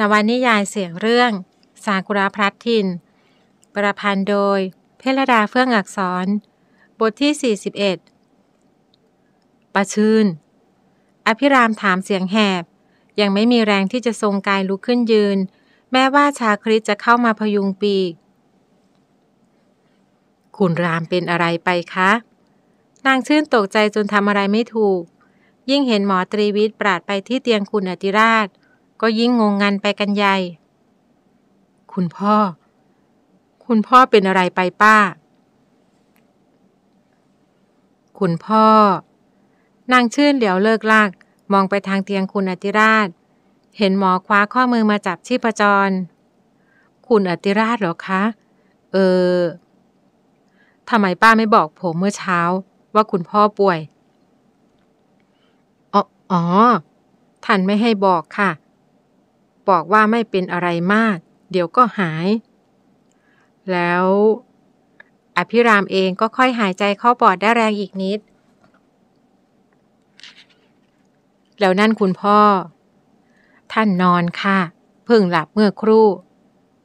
นวนิยายเสียงเรื่อง สากุระพลัดทิน ประพันธ์โดย เพลดาเฟื่องอักษร บทที่ 41 ประชื่น อภิรามถามเสียงแหบยังไม่มีแรงที่จะทรงกายลุกขึ้นยืน แม้ว่าชาคริสจะเข้ามาพยุงปีกคุณรามเป็นอะไรไปคะ นางชื่นตกใจจนทำอะไรไม่ถูก ยิ่งเห็นหมอตรีวิทย์ปราดไปที่เตียงคุณอติราชก็ยิ่งงงงันไปกันใหญ่ คุณพ่อ คุณพ่อเป็นอะไรไปป้า คุณพ่อ นางชื่นเหลียวเลิกลาก มองไปทางเตียงคุณอติราช เห็นหมอคว้าข้อมือมาจับชีพจร คุณอติราชเหรอคะ เออ ทำไมป้าไม่บอกผมเมื่อเช้าว่าคุณพ่อป่วยอ๋อท่านไม่ให้บอกค่ะบอกว่าไม่เป็นอะไรมาก เดี๋ยวก็หาย แล้ว อภิรามเองก็ค่อยหายใจเข้าปอดได้แรงอีกนิด แล้วนั่นคุณพ่อ ท่านนอนค่ะ เพิ่งหลับเมื่อครู่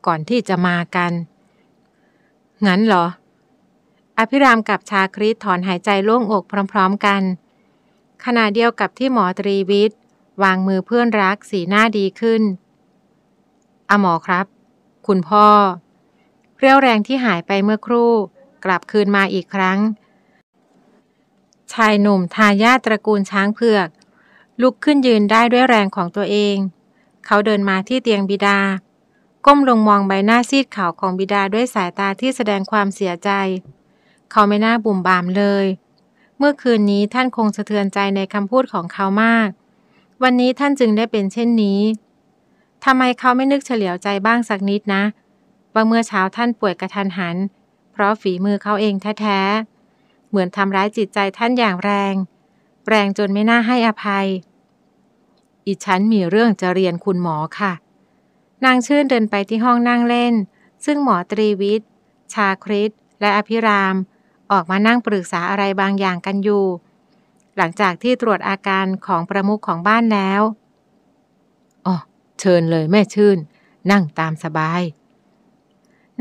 ก่อนที่จะมากัน งั้นเหรอ อภิรามกับชาคริสถอนหายใจโล่งอกพร้อมๆกัน ขณะเดียวกับที่หมอตรีวิทย์ วางมือเพื่อนรักสีหน้าดีขึ้นอาหมอครับ คุณพ่อ เรี่ยวแรงที่หายไปเมื่อครู่ กลับคืนมาอีกครั้ง ชายหนุ่มทายาตระกูลช้างเผือก ลุกขึ้นยืนได้ด้วยแรงของตัวเอง เขาเดินมาที่เตียงบิดา ก้มลงมองใบหน้าซีดขาวของบิดาด้วยสายตาที่แสดงความเสียใจ เขาไม่น่าบุ่มบามเลย เมื่อคืนนี้ท่านคงสะเทือนใจในคำพูดของเขามาก วันนี้ท่านจึงได้เป็นเช่นนี้ทำไมเขาไม่นึกเฉลียวใจบ้างสักนิดนะ ว่าเมื่อเช้าท่านป่วยกระทันหัน เพราะฝีมือเขาเองแท้ๆ เหมือนทำร้ายจิตใจท่านอย่างแรง แรงจนไม่น่าให้อภัย อีฉันมีเรื่องจะเรียนคุณหมอค่ะ นางชื่นเดินไปที่ห้องนั่งเล่น ซึ่งหมอตรีวิทย์ชาคริตและอภิราม ออกมานั่งปรึกษาอะไรบางอย่างกันอยู่ หลังจากที่ตรวจอาการของประมุขของบ้านแล้วเชิญเลยแม่ชื่น นั่งตามสบาย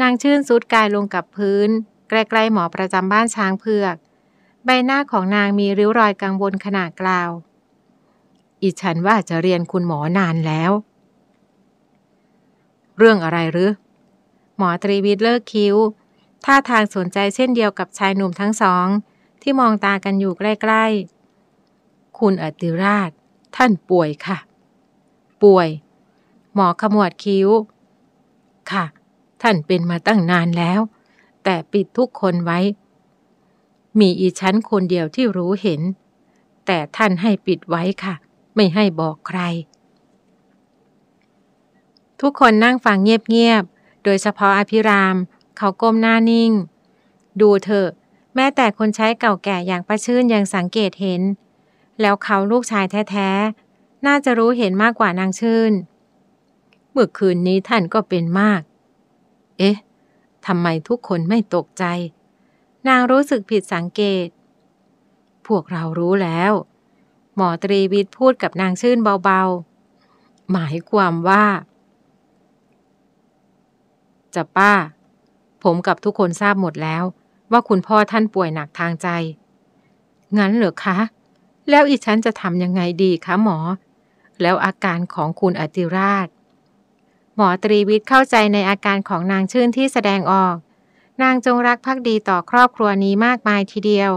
นางชื่นสุดกายลงกับพื้นใกล้ ๆ หมอประจำบ้านช้างเผือก ใบหน้าของนางมีริ้วรอยกังวลขนาดกล่าวอีฉันว่าจะเรียนคุณหมอนานแล้ว เรื่องอะไรหรือหมอตรีวิทย์เลิกคิ้วท่าทางสนใจเช่นเดียวกับชายหนุ่มทั้งสอง ที่มองตากันอยู่ใกล้ๆคุณอติราชท่านป่วยค่ะ ป่วยหมอขมวดคิ้ว ค่ะ ท่านเป็นมาตั้งนานแล้ว แต่ปิดทุกคนไว้ มีอีชั้นคนเดียวที่รู้เห็น แต่ท่านให้ปิดไว้ค่ะ ไม่ให้บอกใคร ทุกคนนั่งฟังเงียบๆ โดยเฉพาะอภิราม เขาก้มหน้านิ่ง ดูเถอะ แม้แต่คนใช้เก่าแก่อย่างประชื่นยังสังเกตเห็น แล้วเขาลูกชายแท้ๆ น่าจะรู้เห็นมากกว่านางชื่นเมื่อคืนนี้ท่านก็เป็นมาก เอ๊ะ ทำไมทุกคนไม่ตกใจ นางรู้สึกผิดสังเกต พวกเรารู้แล้ว หมอตรีวิทย์พูดกับนางชื่นเบา ๆ หมายความว่า จะป้า ผมกับทุกคนทราบหมดแล้วว่าคุณพ่อท่านป่วยหนักทางใจ งั้นเหรอคะ แล้วอีฉันจะทำยังไงดีคะหมอ แล้วอาการของคุณอติราชหมอตรีวิทย์เข้าใจในอาการของนางชื่นที่แสดงออก นางจงรักภักดีต่อครอบครัวนี้มากมายทีเดียว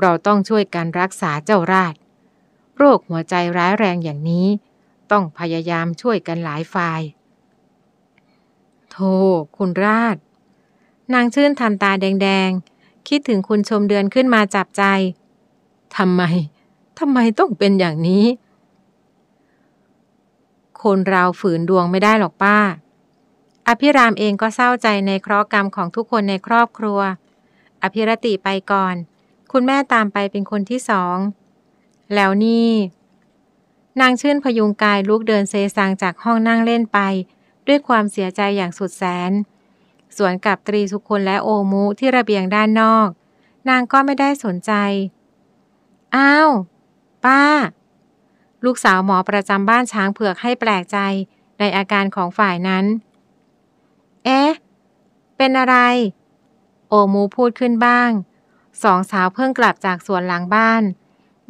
เราต้องช่วยกันรักษาเจ้าราช โรคหัวใจร้ายแรงอย่างนี้ ต้องพยายามช่วยกันหลายฝ่าย โธ่ คุณราช นางชื่นทำตาแดง ๆ คิดถึงคุณชมเดือนขึ้นมาจับใจ ทำไม ทำไมต้องเป็นอย่างนี้คนเราฝืนดวงไม่ได้หรอกป้า อภิรามเองก็เศร้าใจในเคราะห์กรรมของทุกคนในครอบครัว อภิรติไปก่อน คุณแม่ตามไปเป็นคนที่สอง แล้วนี่ นางชื่นพยุงกายลุกเดินเซซังจากห้องนั่งเล่นไป ด้วยความเสียใจอย่างสุดแสน ส่วนกับตรีสุคนและโอมุที่ระเบียงด้านนอก นางก็ไม่ได้สนใจ อ้าวป้าลูกสาวหมอประจำบ้านช้างเผือกให้แปลกใจในอาการของฝ่ายนั้น เอ๊ะ เป็นอะไร โอมูพูดขึ้นบ้าง สองสาวเพิ่งกลับจากสวนหลังบ้าน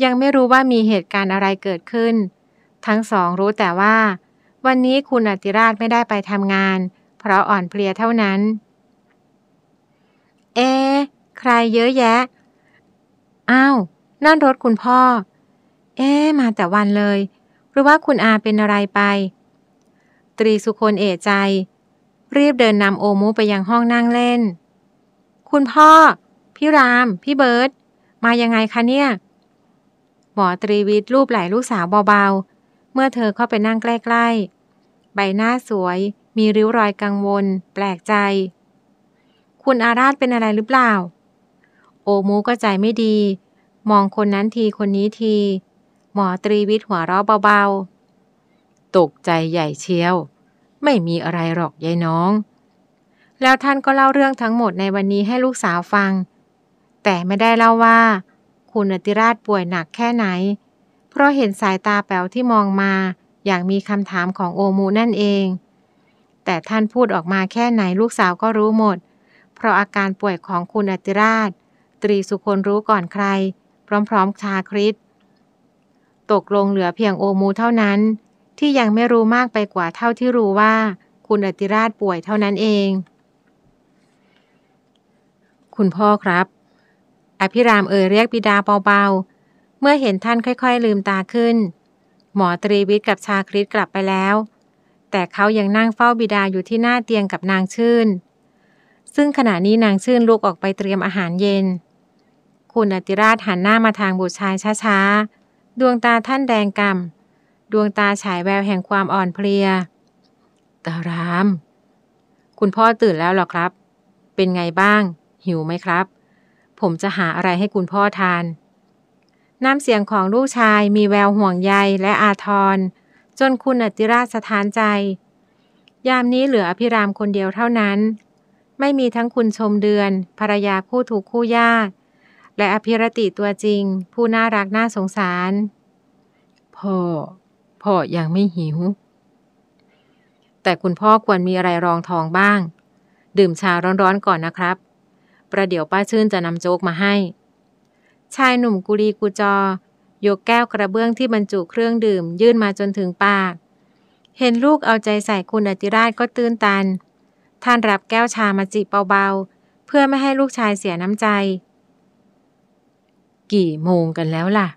ยังไม่รู้ว่ามีเหตุการณ์อะไรเกิดขึ้น ทั้งสองรู้แต่ว่า วันนี้คุณอติราชไม่ได้ไปทำงาน เพราะอ่อนเพลียเท่านั้น เอ๊ใครเยอะแยะ อ้าว นั่นรถคุณพ่อเอ๊มาแต่วันเลย หรือว่าคุณอาเป็นอะไรไป ตรีสุคนเอจใจรีบเดินนำโอมูไปยังห้องนั่งเล่น คุณพ่อ พี่ราม พี่เบิร์ตมายังไงคะเนี่ย หมอตรีวิทย์รูปไหลลูกสาวเบา ๆ เมื่อเธอเข้าไปนั่งใกล้ ๆ ใบหน้าสวย มีริ้วรอยกังวล แปลกใจ คุณอาราธเป็นอะไรหรือเปล่า โอมูก็ใจไม่ดี มองคนนั้นทีคนนี้ทีหมอตรีวิทย์หัวเราะเบาๆ ตกใจใหญ่เชียว ไม่มีอะไรหรอกยายน้อง แล้วท่านก็เล่าเรื่องทั้งหมดในวันนี้ให้ลูกสาวฟัง แต่ไม่ได้เล่าว่า คุณอติราชป่วยหนักแค่ไหน เพราะเห็นสายตาแป๋วที่มองมา อย่างมีคำถามของโอมูนั่นเอง แต่ท่านพูดออกมาแค่ไหนลูกสาวก็รู้หมด เพราะอาการป่วยของคุณอติราชตรีสุคนรู้ก่อนใคร พร้อมๆ ชาคริสตกลงเหลือเพียงโอมูเท่านั้น ที่ยังไม่รู้มากไปกว่าเท่าที่รู้ว่าคุณอติราชป่วยเท่านั้นเอง คุณพ่อครับอภิรามเอ่ยเรียกบิดาเบาๆ เมื่อเห็นท่านค่อย ๆลืมตาขึ้น หมอตรีวิทย์กับชาคริสกลับไปแล้ว แต่เขายังนั่งเฝ้าบิดาอยู่ที่หน้าเตียงกับนางชื่น ซึ่งขณะนี้นางชื่นลุกออกไปเตรียมอาหารเย็น คุณอติราชหันหน้ามาทางบุตรชายช้าๆดวงตาท่านแดงกำ่ำดวงตาฉายแววแห่งความอ่อนเพลียตาราม คุณพ่อตื่นแล้วหรอครับ เป็นไงบ้าง หิวไหมครับ ผมจะหาอะไรให้คุณพ่อทาน น้ำเสียงของลูกชายมีแววห่วงใยและอาทร จนคุณอติราชสถานใจ ยามนี้เหลืออภิรามคนเดียวเท่านั้น ไม่มีทั้งคุณชมเดือน ภรรยาคู่ถูกคู่ยากและอภิรติตัวจริง ผู้น่ารัก น่าสงสาร พ่อ พ่อยังไม่หิวแต่คุณพ่อควรมีอะไรรองท้องบ้าง ดื่มชาร้อนๆก่อนนะครับ ประเดี๋ยวป้าชื่นจะนำโจ๊กมาให้ ชายหนุ่มกุลีกุจอยกแก้วกระเบื้องที่บรรจุเครื่องดื่มยื่นมาจนถึงปาก เห็นลูกเอาใจใส่คุณอติราชก็ตื้นตัน ท่านรับแก้วชามาจิบเบาๆ เพื่อไม่ให้ลูกชายเสียน้ำใจกี่โมงกันแล้วล่ะ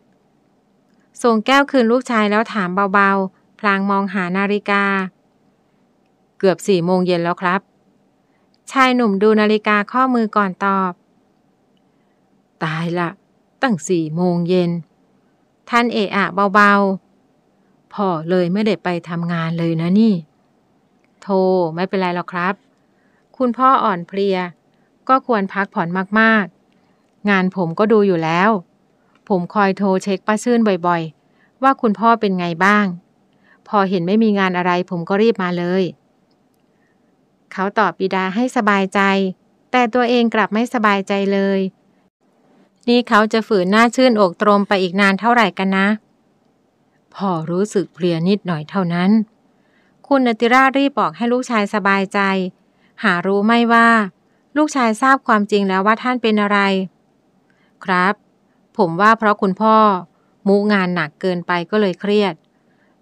ส่งแก้วคืนลูกชายแล้วถามเบาๆ พลางมองหานาฬิกา เกือบสี่โมงเย็นแล้วครับ ชายหนุ่มดูนาฬิกาข้อมือก่อนตอบ ตายละ ตั้งสี่โมงเย็น ท่านเอะอะเบาๆ พ่อเลยไม่ได้ไปทำงานเลยนะนี่ โทไม่เป็นไรหรอกครับ คุณพ่ออ่อนเพลีย ก็ควรพักผ่อนมากๆงานผมก็ดูอยู่แล้ว ผมคอยโทรเช็คป้าชื่นบ่อยๆ ว่าคุณพ่อเป็นไงบ้าง พอเห็นไม่มีงานอะไรผมก็รีบมาเลย เขาตอบบิดาให้สบายใจ แต่ตัวเองกลับไม่สบายใจเลย นี่เขาจะฝืนหน้าชื่น อกตรมไปอีกนานเท่าไหร่กันนะ พอรู้สึกเพลียนิดหน่อยเท่านั้น คุณนติรารีบบอกให้ลูกชายสบายใจ หารู้ไม่ว่า ลูกชายทราบความจริงแล้วว่าท่านเป็นอะไรครับ ผมว่าเพราะคุณพ่อมูงานหนักเกินไปก็เลยเครียด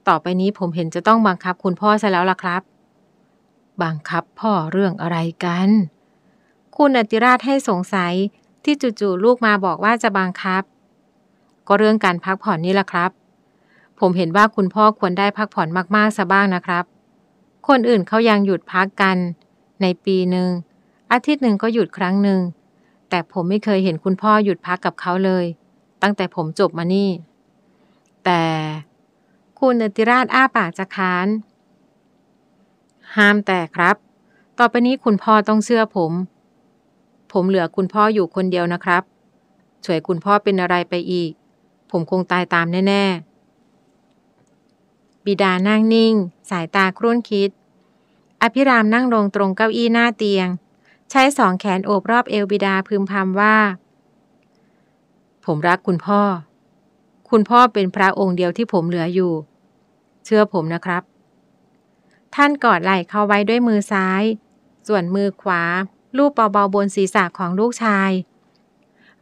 ต่อไปนี้ผมเห็นจะต้องบังคับคุณพ่อซะแล้วล่ะครับ บังคับพ่อเรื่องอะไรกัน คุณอติราชให้สงสัยที่จู่ๆลูกมาบอกว่าจะบังคับ ก็เรื่องการพักผ่อนนี่แหละครับ ผมเห็นว่าคุณพ่อควรได้พักผ่อนมากๆซะบ้างนะครับ คนอื่นเขายังหยุดพักกัน ในปีหนึ่งอาทิตย์หนึ่งก็หยุดครั้งหนึ่งแต่ผมไม่เคยเห็นคุณพ่อหยุดพักกับเขาเลย ตั้งแต่ผมจบมานี่ แต่ คุณอติราชอ้าปากจะค้านห้ามแต่ครับ ต่อไปนี้คุณพ่อต้องเชื่อผม ผมเหลือคุณพ่ออยู่คนเดียวนะครับช่วยคุณพ่อเป็นอะไรไปอีก ผมคงตายตามแน่ ๆ บิดานั่งนิ่ง สายตาครุ่นคิด อภิรามนั่งลงตรงเก้าอี้หน้าเตียงใช้สองแขนโอบรอบเอวบิดาพึมพำว่า ผมรักคุณพ่อ คุณพ่อเป็นพระองค์เดียวที่ผมเหลืออยู่ เชื่อผมนะครับ ท่านกอดไหล่เขาไว้ด้วยมือซ้าย ส่วนมือขวา ลูบเบาๆบนศีรษะของลูกชาย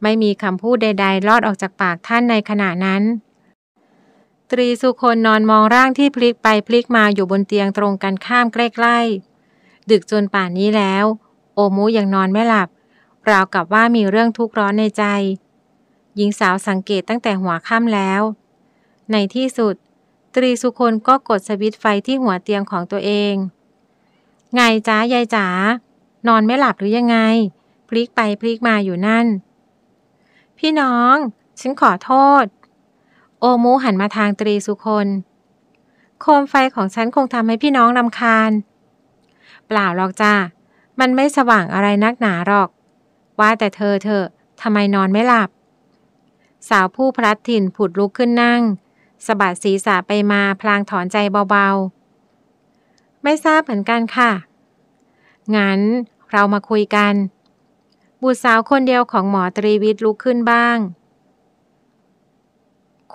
ไม่มีคำพูดใดๆลอดออกจากปากท่านในขณะนั้น ตรีสุคนนอนมองร่างที่พลิกไปพลิกมาอยู่บนเตียงตรงกันข้ามใกล้ๆดึกจนป่านนี้แล้วโอมูยังนอนไม่หลับราวกับว่ามีเรื่องทุกข์ร้อนในใจ หญิงสาวสังเกตตั้งแต่หัวค่ำแล้ว ในที่สุด ตรีสุคนก็กดสวิตไฟที่หัวเตียงของตัวเอง ไงจ้ายายจ๋านอนไม่หลับหรือยังไง พลิกไปพลิกมาอยู่นั่น พี่น้อง ฉันขอโทษ โอมูหันมาทางตรีสุคน โคมไฟของฉันคงทำให้พี่น้องลำคาญ เปล่าหรอกจ้ามันไม่สว่างอะไรนักหนาหรอก ว่าแต่เธอเธอทำไมนอนไม่หลับ สาวผู้พลัดถิ่นผุดลุกขึ้นนั่งสะบัดศีรษะไปมาพลางถอนใจเบาๆ ไม่ทราบเหมือนกันค่ะ งั้นเรามาคุยกัน บุตรสาวคนเดียวของหมอตรีวิทย์ลุกขึ้นบ้าง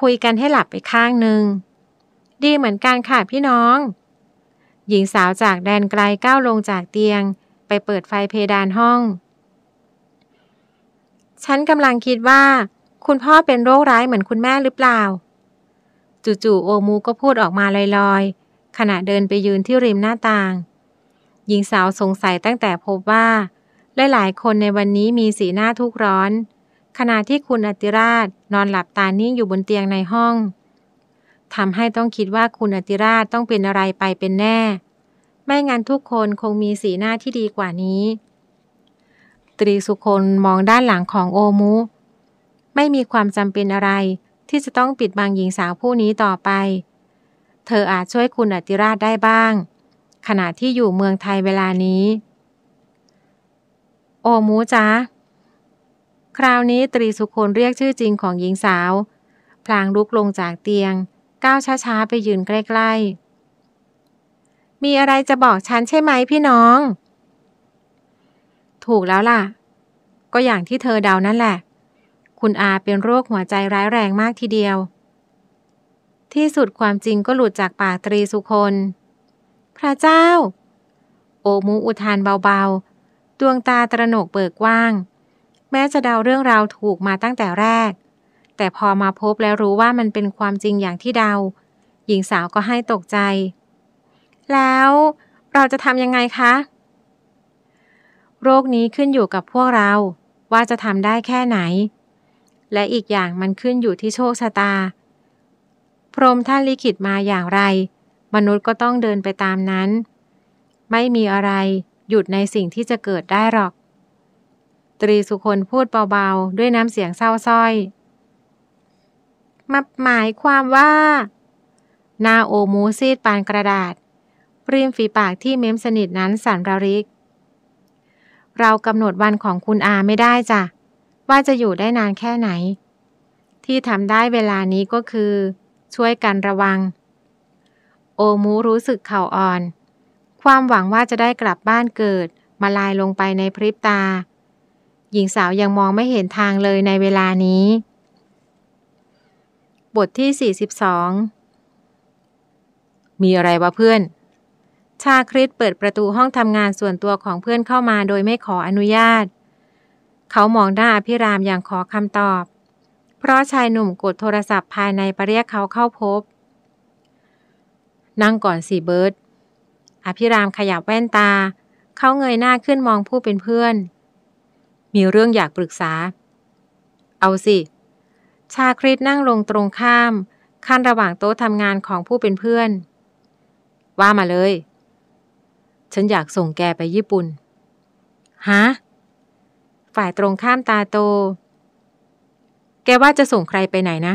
คุยกันให้หลับไปข้างหนึ่ง ดีเหมือนกันค่ะพี่น้อง หญิงสาวจากแดนไกลก้าวลงจากเตียงไปเปิดไฟเพดานห้อง ฉันกำลังคิดว่า คุณพ่อเป็นโรคร้ายเหมือนคุณแม่หรือเปล่าจู่ๆโอมูก็พูดออกมาลอยๆ ขณะเดินไปยืนที่ริมหน้าต่าง หญิงสาวสงสัยตั้งแต่พบว่า หลายๆคนในวันนี้มีสีหน้าทุกร้อน ขณะที่คุณอติราชนอนหลับตานิ่งอยู่บนเตียงในห้อง ทำให้ต้องคิดว่าคุณอติราชต้องเป็นอะไรไปเป็นแน่ไม่งั้นทุกคนคงมีสีหน้าที่ดีกว่านี้ ตรีสุคนมองด้านหลังของโอมุไม่มีความจำเป็นอะไร ที่จะต้องปิดบังหญิงสาวผู้นี้ต่อไป เธออาจช่วยคุณอติราชได้บ้างขณะที่อยู่เมืองไทยเวลานี้ โอมูจ้า คราวนี้ตรีสุคนเรียกชื่อจริงของหญิงสาว พลางลุกลงจากเตียง ก้าวช้าๆไปยืนใกล้ ๆมีอะไรจะบอกฉันใช่ไหม พี่น้อง ถูกแล้วล่ะ ก็อย่างที่เธอเดานั่นแหละ คุณอาเป็นโรคหัวใจร้ายแรงมากทีเดียว ที่สุดความจริงก็หลุดจากปากตรีสุคน พระเจ้า โอมูอุทานเบา ๆ ดวงตาตระหนกเบิกกว้าง แม้จะเดาเรื่องราวถูกมาตั้งแต่แรก แต่พอมาพบแล้วรู้ว่ามันเป็นความจริงอย่างที่เดา หญิงสาวก็ให้ตกใจแล้วเราจะทำยังไงคะ โรคนี้ขึ้นอยู่กับพวกเราว่าจะทำได้แค่ไหน และอีกอย่างมันขึ้นอยู่ที่โชคชะตา พรหมท่านลิขิตมาอย่างไร มนุษย์ก็ต้องเดินไปตามนั้น ไม่มีอะไรหยุดในสิ่งที่จะเกิดได้หรอก ตรีสุคนพูดเบาๆ ด้วยน้ำเสียงเศร้าส้อยมาหมายความว่า นาโอมูซีดปานกระดาษริมฝีปากที่เม้มสนิทนั้นสั่นระริก เรากำหนดวันของคุณอาไม่ได้จ้ะ ว่าจะอยู่ได้นานแค่ไหน ที่ทำได้เวลานี้ก็คือ ช่วยกันระวัง โอมูรู้สึกเข่าอ่อน ความหวังว่าจะได้กลับบ้านเกิด มาลายลงไปในพริบตา หญิงสาวยังมองไม่เห็นทางเลยในเวลานี้ บทที่ 42 มีอะไรวะเพื่อนชาคริสเปิดประตูห้องทำงานส่วนตัวของเพื่อนเข้ามาโดยไม่ขออนุญาต เขามองหน้าอภิรามอย่างขอคำตอบ เพราะชายหนุ่มกดโทรศัพท์ภายในปเรียกเขาเข้าพบ นั่งก่อนสิเบิร์ตอภิรามขยับแว่นตา เขาเงยหน้าขึ้นมองผู้เป็นเพื่อน มีเรื่องอยากปรึกษา เอาสิ ชาคริสนั่งลงตรงข้าม ขั้นระหว่างโต๊ะทำงานของผู้เป็นเพื่อน ว่ามาเลยฉันอยากส่งแกไปญี่ปุ่น ฮะ ฝ่ายตรงข้ามตาโต แกว่าจะส่งใครไปไหนนะ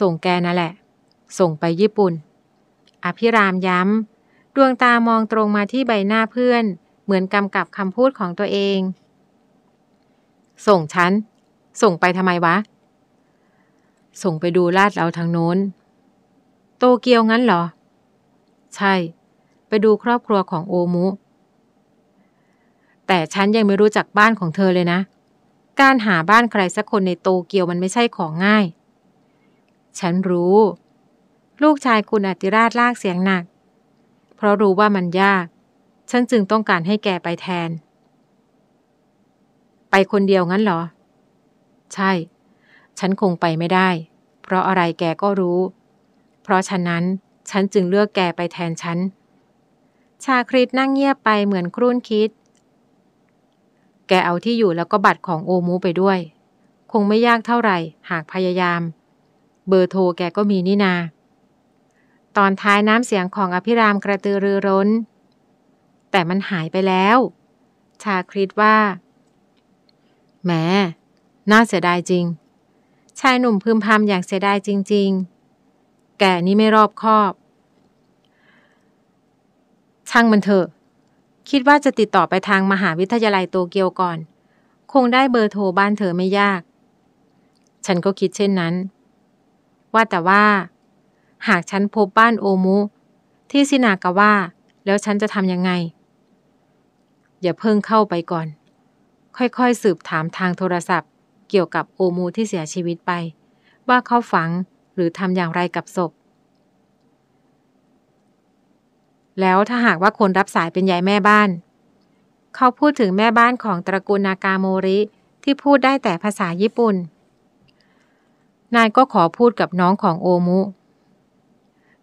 ส่งแกนั่นแหละ ส่งไปญี่ปุ่น อภิรามย้ำดวงตามองตรงมาที่ใบหน้าเพื่อน เหมือนกำกับคำพูดของตัวเอง ส่งฉัน ส่งไปทำไมวะ ส่งไปดูลาดเราทางโน้น โตเกียวงั้นเหรอ ใช่ไปดูครอบครัวของโอมุ แต่ฉันยังไม่รู้จักบ้านของเธอเลยนะ การหาบ้านใครสักคนในโตเกียวมันไม่ใช่ของง่าย ฉันรู้ ลูกชายคุณอติราชลากเสียงหนัก เพราะรู้ว่ามันยาก ฉันจึงต้องการให้แกไปแทน ไปคนเดียวงั้นเหรอ ใช่ ฉันคงไปไม่ได้ เพราะอะไรแกก็รู้ เพราะฉะนั้นฉันจึงเลือกแกไปแทนฉันชาคริตนั่งเงียบไปเหมือนครุ่นคิด แกเอาที่อยู่แล้วก็บัตรของโอมูไปด้วย คงไม่ยากเท่าไหร่ หากพยายาม เบอร์โทรแกก็มีนี่นา ตอนท้ายน้ำเสียงของอภิรามกระตือรือร้น แต่มันหายไปแล้ว ชาคริตว่า แหม น่าเสียดายจริง ชายหนุ่มพึมพำอย่างเสียดายจริง ๆ แกนี่ไม่รอบคอบช่างมันเถอะคิดว่าจะติดต่อไปทางมหาวิทยาลัยโตเกียวก่อน คงได้เบอร์โทรบ้านเธอไม่ยาก ฉันก็คิดเช่นนั้นว่าแต่ว่า หากฉันพบบ้านโอมุที่ซินากะว่า แล้วฉันจะทำยังไง อย่าเพิ่งเข้าไปก่อน ค่อย ๆสืบถามทางโทรศัพท์ เกี่ยวกับโอมูที่เสียชีวิตไปว่าเขาฝังหรือทำอย่างไรกับศพแล้วถ้าหากว่าคนรับสายเป็นยายแม่บ้าน เขาพูดถึงแม่บ้านของตระกูลนากาโมริที่พูดได้แต่ภาษาญี่ปุ่น นายก็ขอพูดกับน้องของโอมุ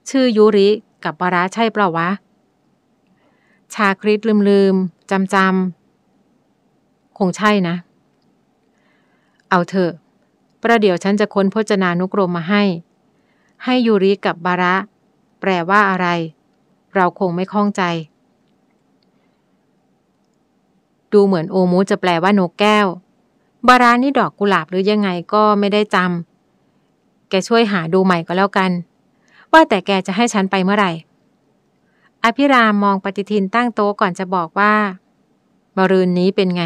ชื่อยูริกับปราใช่เปล่าวะ ชาคริตลืมลืมจำจำ คงใช่นะ เอาเถอะ ประเดี๋ยวฉันจะค้นพจนานุกรมมาให้ ให้ยูริกับบาระ แปลว่าอะไรเราคงไม่คล้องใจ ดูเหมือนโอมูจะแปลว่านกแก้ว บารานี่ดอกกุหลาบหรือยังไงก็ไม่ได้จำ แกช่วยหาดูใหม่ก็แล้วกัน ว่าแต่แกจะให้ฉันไปเมื่อไหร่ อภิรามมองปฏิทินตั้งโต๊ะก่อนจะบอกว่าบารืนนี้เป็นไง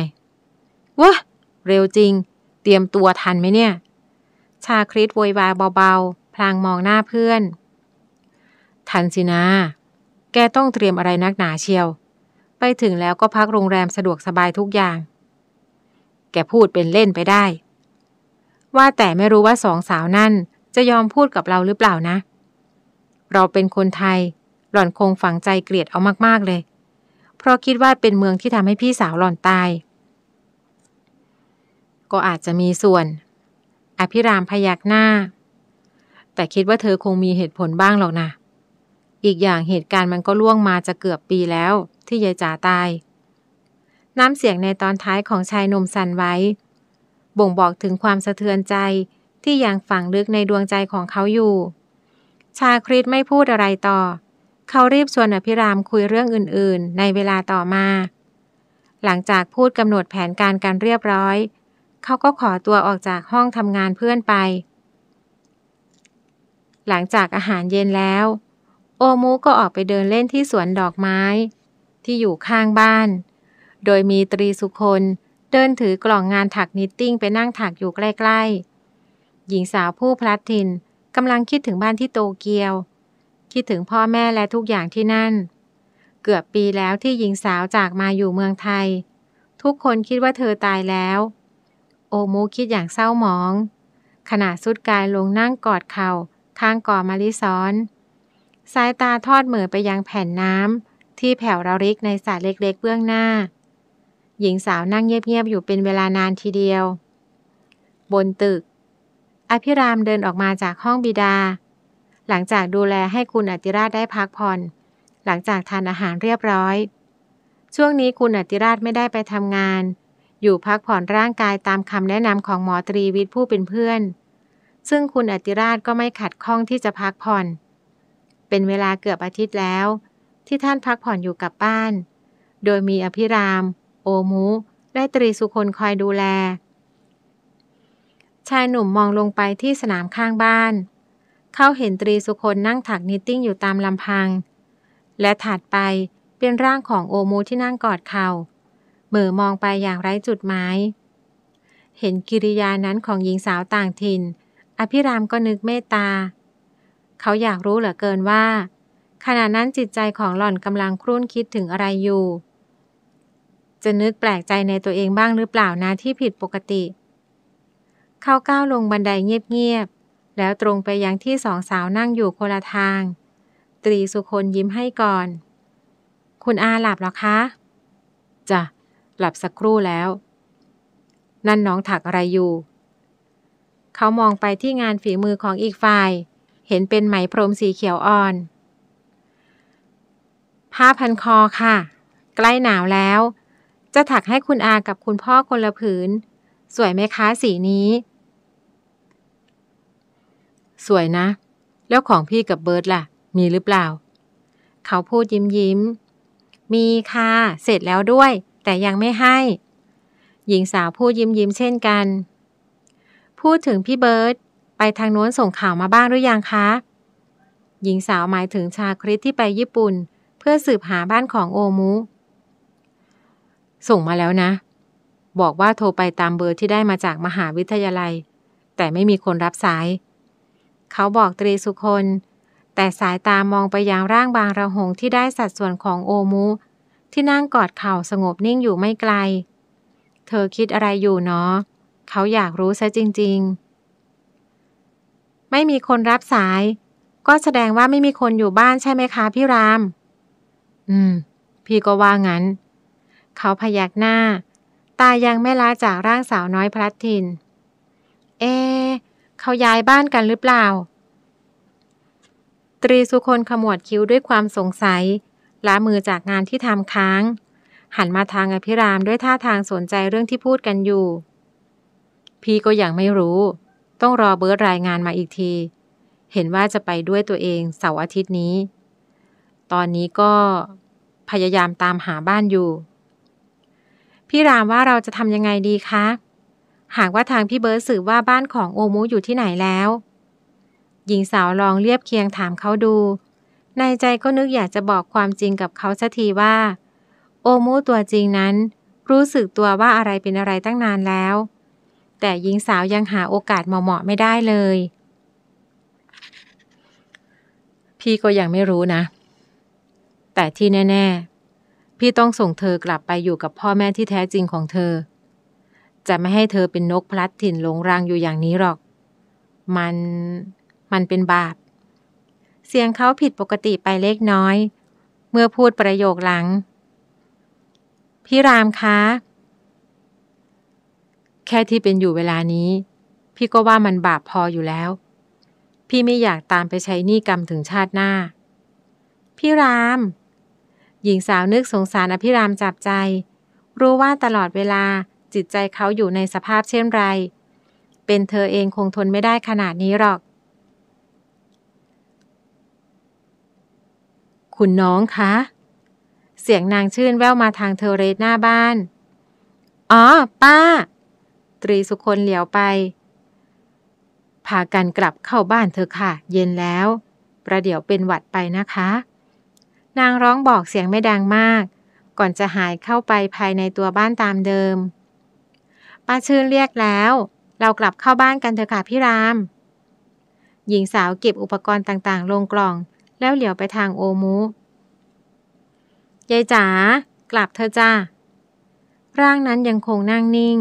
วะ เร็วจริง เตรียมตัวทันไหมเนี่ย ชาคริสโวยวายเบาๆ พลางมองหน้าเพื่อน ทันสินะแกต้องเตรียมอะไรนักหนาเชียว ไปถึงแล้วก็พักโรงแรมสะดวกสบายทุกอย่าง แกพูดเป็นเล่นไปได้ ว่าแต่ไม่รู้ว่าสองสาวนั่น จะยอมพูดกับเราหรือเปล่านะ เราเป็นคนไทย หล่อนคงฝังใจเกลียดเอามากๆเลย เพราะคิดว่าเป็นเมืองที่ทำให้พี่สาวหล่อนตาย ก็อาจจะมีส่วน อภิรามพยักหน้า แต่คิดว่าเธอคงมีเหตุผลบ้างหรอกนะอีกอย่างเหตุการณ์มันก็ล่วงมาจะเกือบปีแล้วที่ยายจ๋าตาย น้ำเสียงในตอนท้ายของชายหนุ่มสั่นไว้ บ่งบอกถึงความสะเทือนใจที่ยังฝังลึกในดวงใจของเขาอยู่ ชาคริตไม่พูดอะไรต่อ เขารีบชวนอภิรามคุยเรื่องอื่น ๆ ในเวลาต่อมา หลังจากพูดกำหนดแผนการกันเรียบร้อย เขาก็ขอตัวออกจากห้องทำงานเพื่อนไป หลังจากอาหารเย็นแล้วโอมูก็ออกไปเดินเล่นที่สวนดอกไม้ ที่อยู่ข้างบ้าน โดยมีตรีสุคนเดินถือกล่องงานถักนิตติ้งไปนั่งถักอยู่ใกล้ๆ หญิงสาวผู้พลัดถิ่นกำลังคิดถึงบ้านที่โตเกียว คิดถึงพ่อแม่และทุกอย่างที่นั่น เกือบปีแล้วที่หญิงสาวจากมาอยู่เมืองไทย ทุกคนคิดว่าเธอตายแล้ว โอมูคิดอย่างเศร้าหมองขณะสุดกายลงนั่งกอดเข่าข้างกอมาริซ้อนสายตาทอดเหมือไปยังแผ่นน้ำที่แผ่วระริกในสระเล็กๆ เบื้องหน้า หญิงสาวนั่งเงียบๆอยู่เป็นเวลานานทีเดียว บนตึก อภิรามเดินออกมาจากห้องบิดา หลังจากดูแลให้คุณอติราชได้พักผ่อน หลังจากทานอาหารเรียบร้อย ช่วงนี้คุณอติราชไม่ได้ไปทำงาน อยู่พักผ่อนร่างกายตามคำแนะนำของหมอตรีวิทย์ผู้เป็นเพื่อน ซึ่งคุณอติราชก็ไม่ขัดข้องที่จะพักผ่อนเป็นเวลาเกือบอาทิตย์แล้วที่ท่านพักผ่อนอยู่กับบ้าน โดยมีอภิราม โอมูและตรีสุคนคอยดูแล ชายหนุ่มมองลงไปที่สนามข้างบ้าน เขาเห็นตรีสุคนนั่งถักนิตติ้งอยู่ตามลำพัง และถัดไปเป็นร่างของโอมูที่นั่งกอดเขา่าเหมือมองไปอย่างไร้จุดหมาย เห็นกิริยานั้นของหญิงสาวต่างถิ่นอภิรามก็นึกเมตตาเขาอยากรู้เหลือเกินว่า ขณะนั้นจิตใจของหล่อนกำลังครุ่นคิดถึงอะไรอยู่ จะนึกแปลกใจในตัวเองบ้างหรือเปล่านะที่ผิดปกติ เขาก้าวลงบันไดเงียบ ๆ แล้วตรงไปยังที่สองสาวนั่งอยู่คนละทาง ตรีสุคนยิ้มให้ก่อน คุณอาหลับหรอคะ จะหลับสักครู่แล้ว นั่นน้องถักอะไรอยู่ เขามองไปที่งานฝีมือของอีกฝ่ายเห็นเป็นไหมพรมสีเขียวอ่อนผ้าพันคอค่ะ ใกล้หนาวแล้ว จะถักให้คุณอากับคุณพ่อคนละผืน สวยไหมคะสีนี้ สวยนะ แล้วของพี่กับเบิร์ดล่ะ มีหรือเปล่า เขาพูดยิ้มยิ้มมีค่ะเสร็จแล้วด้วย แต่ยังไม่ให้ หญิงสาวพูดยิ้มยิ้มเช่นกัน พูดถึงพี่เบิร์ดไปทางโน้นส่งข่าวมาบ้างหรือยังคะ หญิงสาวหมายถึงชาคริสที่ไปญี่ปุ่นเพื่อสืบหาบ้านของโอมุส่งมาแล้วนะ บอกว่าโทรไปตามเบอร์ที่ได้มาจากมหาวิทยาลัย แต่ไม่มีคนรับสาย เขาบอกตรีสุคน แต่สายตามองไปยังร่างบางระหงที่ได้สัดส่วนของโอมุที่นั่งกอดเข่าสงบนิ่งอยู่ไม่ไกล เธอคิดอะไรอยู่เนาะเขาอยากรู้ซะจริง ๆไม่มีคนรับสาย ก็แสดงว่าไม่มีคนอยู่บ้านใช่ไหมคะพี่ราม อืม พี่ก็ว่างั้น เขาพยักหน้า ตายังไม่ลาจากร่างสาวน้อยพลัดถิ่นเอ เขาย้ายบ้านกันหรือเปล่า ตรีสุคนขมวดคิ้วด้วยความสงสัยละมือจากงานที่ทำค้าง หันมาทางอภิรามด้วยท่าทางสนใจเรื่องที่พูดกันอยู่ พี่ก็ยังไม่รู้ต้องรอเบิร์ตรายงานมาอีกที เห็นว่าจะไปด้วยตัวเองเสาร์อาทิตย์นี้ ตอนนี้ก็ พยายามตามหาบ้านอยู่ พี่รามว่าเราจะทำยังไงดีคะ หากว่าทางพี่เบิร์ตสืบว่าบ้านของโอมูอยู่ที่ไหนแล้ว หญิงสาวลองเรียบเคียงถามเขาดูในใจก็นึกอยากจะบอกความจริงกับเขาสักทีว่า โอมูตัวจริงนั้น รู้สึกตัวว่าอะไรเป็นอะไรตั้งนานแล้วแต่หญิงสาวยังหาโอกาสเหมาะๆไม่ได้เลย พี่ก็ยังไม่รู้นะ แต่ที่แน่ ๆ พี่ต้องส่งเธอกลับไปอยู่กับพ่อแม่ที่แท้จริงของเธอ จะไม่ให้เธอเป็นนกพลัดถิ่นหลงรังอยู่อย่างนี้หรอก มันมันเป็นบาป เสียงเขาผิดปกติไปเล็กน้อย เมื่อพูดประโยคหลัง พี่รามคะแค่ที่เป็นอยู่เวลานี้ พี่ก็ว่ามันบาปพออยู่แล้ว พี่ไม่อยากตามไปใช้หนี้กรรมถึงชาติหน้าพี่ราม หญิงสาวนึกสงสารอภิรามจับใจ รู้ว่าตลอดเวลาจิตใจเขาอยู่ในสภาพเช่นไร เป็นเธอเองคงทนไม่ได้ขนาดนี้หรอก คุณน้องคะ เสียงนางชื่นแว่วมาทางเทอเรสหน้าบ้านอ๋อป้าตรีสุคนเหลียวไป พากันกลับเข้าบ้านเธอค่ะ เย็นแล้ว ประเดี๋ยวเป็นหวัดไปนะคะ นางร้องบอกเสียงไม่ดังมาก ก่อนจะหายเข้าไปภายในตัวบ้านตามเดิมป้าชื่นเรียกแล้ว เรากลับเข้าบ้านกันเถอะค่ะพี่ราม หญิงสาวเก็บอุปกรณ์ต่างๆ ลงกล่องแล้วเหลียวไปทางโอมูยายจ๋ากลับเธอจ้าร่างนั้นยังคงนั่งนิ่ง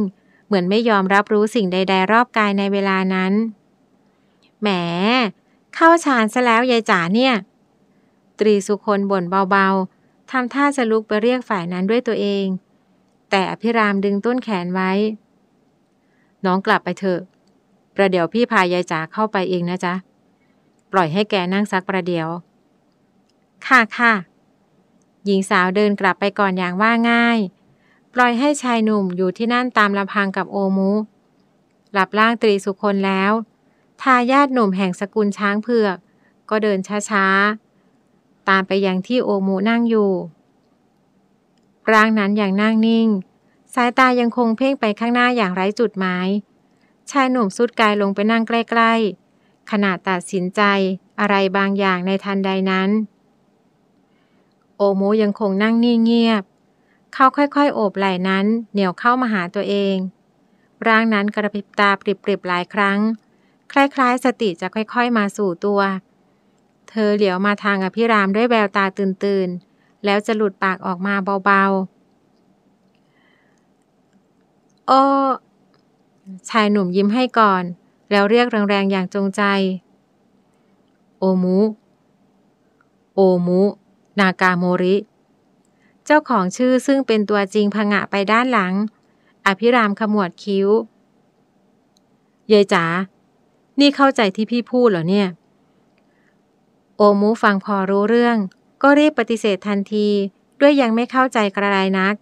เหมือนไม่ยอมรับรู้สิ่งใด ๆ รอบกายในเวลานั้น แหม เข้าฌานซะแล้ว ยายจ๋าเนี่ย ตรีสุคนบ่นเบาๆ ทำท่าจะลุกไปเรียกฝ่ายนั้นด้วยตัวเอง แต่อภิรามดึงต้นแขนไว้ น้องกลับไปเถอะ ประเดี๋ยวพี่พายายจ๋าเข้าไปเองนะจ๊ะ ปล่อยให้แกนั่งซักประเดี๋ยว ค่ะค่ะหญิงสาวเดินกลับไปก่อนอย่างว่าง่ายล่อยให้ชายหนุ่มอยู่ที่นั่นตามลำพังกับโอมูหลับล่างตรีสุคนแล้ว ทายาทหนุ่มแห่งสกุลช้างเผือก ก็เดินช้าๆ ตามไปยังที่โอมูนั่งอยู่ ร่างนั้นอย่างนั่งนิ่ง สายตายังคงเพ่งไปข้างหน้าอย่างไร้จุดหมาย ชายหนุ่มสุดกายลงไปนั่งใกล้ ๆขณะตัดสินใจอะไรบางอย่างในทันใดนั้น โอโมยังคงนั่งนิ่งเงียบเขาค่อย ๆ โอบไหล่นั้น เหนี่ยวเข้ามาหาตัวเอง ร่างนั้นกระพริบตาปริบๆ หลายครั้ง คล้ายๆ สติจะค่อยๆมาสู่ตัว เธอเหลียวมาทางอภิราม ด้วยแววตาตื่นๆ แล้วจะหลุดปากออกมาเบาๆโอ้ชายหนุ่มยิ้มให้ก่อน แล้วเรียกแรงๆ อย่างจงใจ โอมุ โอมุ นากาโมริเจ้าของชื่อซึ่งเป็นตัวจริงพงะไปด้านหลัง อภิรามขมวดคิ้วเยยจ๋า นี่เข้าใจที่พี่พูดเหรอเนี่ย โอมูฟังพอรู้เรื่อง ก็รีบปฏิเสธทันที ด้วยยังไม่เข้าใจกระไรนัก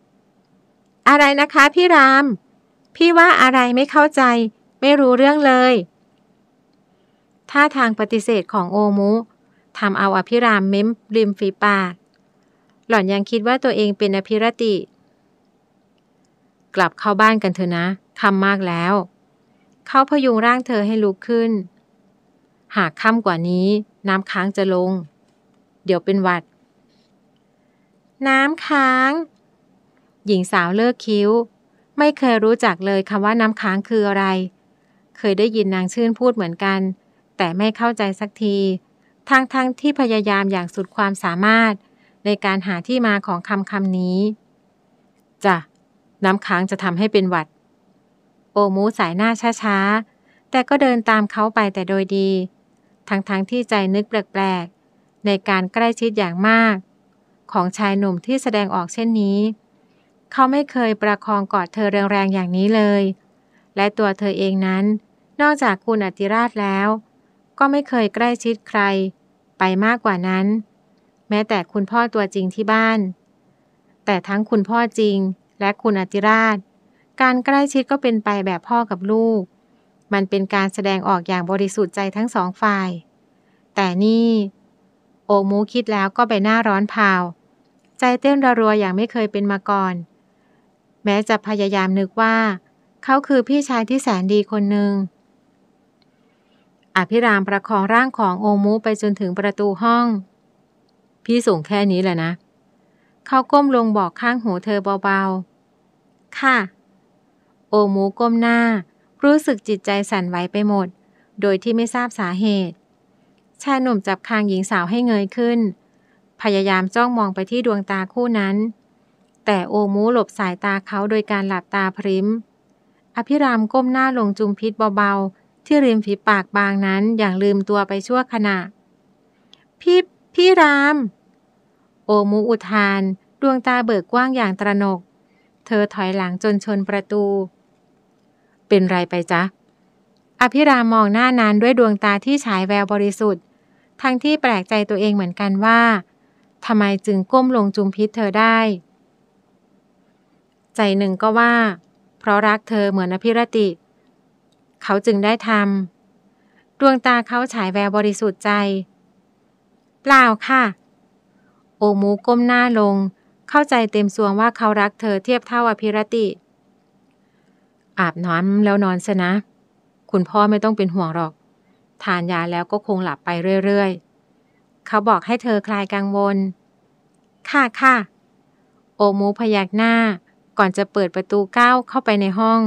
อะไรนะคะพี่ราม พี่ว่าอะไรไม่เข้าใจ ไม่รู้เรื่องเลย ท่าทางปฏิเสธของโอมูทำเอาอภิรามเม้มริมฝีปากหล่อนยังคิดว่าตัวเองเป็นอภิรติ กลับเข้าบ้านกันเถอะนะคำมากแล้ว เขาพยุงร่างเธอให้ลุกขึ้น หากค่ำกว่านี้ น้ำค้างจะลง เดี๋ยวเป็นหวัด น้ำค้าง หญิงสาวเลิกคิ้ว ไม่เคยรู้จักเลยคำว่าน้ำค้างคืออะไร เคยได้ยินนางชื่นพูดเหมือนกัน แต่ไม่เข้าใจสักที ทั้งๆทที่พยายามอย่างสุดความสามารถในการหาที่มาของคำคำนี้ จะน้ำค้างจะทำให้เป็นหวัดโอมูสายหน้าช้าๆแต่ก็เดินตามเขาไปแต่โดยดี ทั้งๆทที่ใจนึกแปลกๆในการใกล้ชิดอย่างมาก ของชายหนุ่มที่แสดงออกเช่นนี้ เขาไม่เคยประคองกอดเธอแรงๆอย่างนี้เลย และตัวเธอเองนั้น นอกจากคุณอติราชแล้ว ก็ไม่เคยใกล้ชิดใคร ไปมากกว่านั้นแม้แต่คุณพ่อตัวจริงที่บ้าน แต่ทั้งคุณพ่อจริง และคุณอติราช การใกล้ชิดก็เป็นไปแบบพ่อกับลูก มันเป็นการแสดงออกอย่างบริสุทธิ์ใจทั้งสองฝ่าย แต่นี่ โอมูคิดแล้วก็ใบหน้าร้อนเผาใจเต้นระรัวอย่างไม่เคยเป็นมาก่อน แม้จะพยายามนึกว่าเขาคือพี่ชายที่แสนดีคนหนึ่งอภิรามประคองร่างของโอมูไปจนถึงประตูห้องพี่ส่งแค่นี้แหละนะ เขาก้มลงบอกข้างหูเธอเบาๆ ค่ะ โอมูก้มหน้า รู้สึกจิตใจสั่นไหวไปหมด โดยที่ไม่ทราบสาเหตุ ชายหนุ่มจับคางหญิงสาวให้เงยขึ้น พยายามจ้องมองไปที่ดวงตาคู่นั้น แต่โอมูหลบสายตาเขาโดยการหลับตาพริม อภิรามก้มหน้าลงจุมพิษเบาๆ ที่ริมฝีปากบางนั้น อย่างลืมตัวไปชั่วขณะ พี่พี่รามโอมุอุทานดวงตาเบิกกว้างอย่างตระหนก เธอถอยหลังจนชนประตู เป็นไรไปจ๊ะอภิรามองหน้านานด้วยดวงตาที่ฉายแววบริสุทธิ์ ทั้งที่แปลกใจตัวเองเหมือนกันว่าทำไมจึงก้มลงจุมพิษเธอได้ ใจหนึ่งก็ว่า เพราะรักเธอเหมือนอภิรติ เขาจึงได้ทำดวงตาเขาฉายแววบริสุทธิ์ใจ เปล่าค่ะโอมูก้มหน้าลง เข้าใจเต็มสวงว่าเขารักเธอเทียบเท่าอภิรติ อาบน้ำแล้วนอนซะนะ คุณพ่อไม่ต้องเป็นห่วงหรอก ทานยาแล้วก็คงหลับไปเรื่อย ๆ เขาบอกให้เธอคลายกังวล ค่ะค่ะ โอมูพยักหน้าก่อนจะเปิดประตูก้าวเข้าไปในห้อง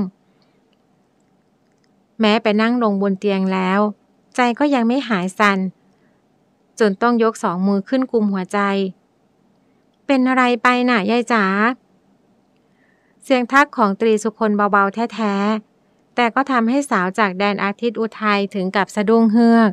แม้ไปนั่งลงบนเตียงแล้ว ใจก็ยังไม่หายสัน่นจนต้องยกสองมือขึ้นกุมหัวใจเป็นอะไรไปน่ะยายจ๋าเสียงทักของตรีสุคนเบาๆ แท้ ๆ แต่ก็ทำให้สาวจากแดนอาทิตย์อุทัยถึงกับสะดุ้งเฮือก